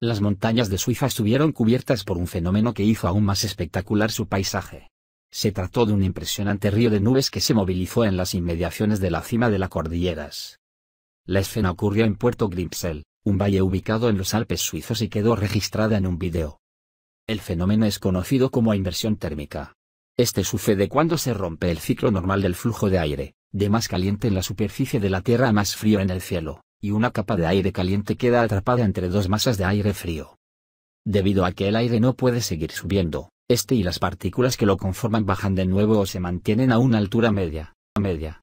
Las montañas de Suiza estuvieron cubiertas por un fenómeno que hizo aún más espectacular su paisaje. Se trató de un impresionante río de nubes que se movilizó en las inmediaciones de la cima de las cordilleras. La escena ocurrió en Puerto Grimsel, un valle ubicado en los Alpes suizos y quedó registrada en un video. El fenómeno es conocido como inversión térmica. Este sucede cuando se rompe el ciclo normal del flujo de aire, de más caliente en la superficie de la Tierra a más frío en el cielo y una capa de aire caliente queda atrapada entre dos masas de aire frío. Debido a que el aire no puede seguir subiendo, este y las partículas que lo conforman bajan de nuevo o se mantienen a una altura media, media,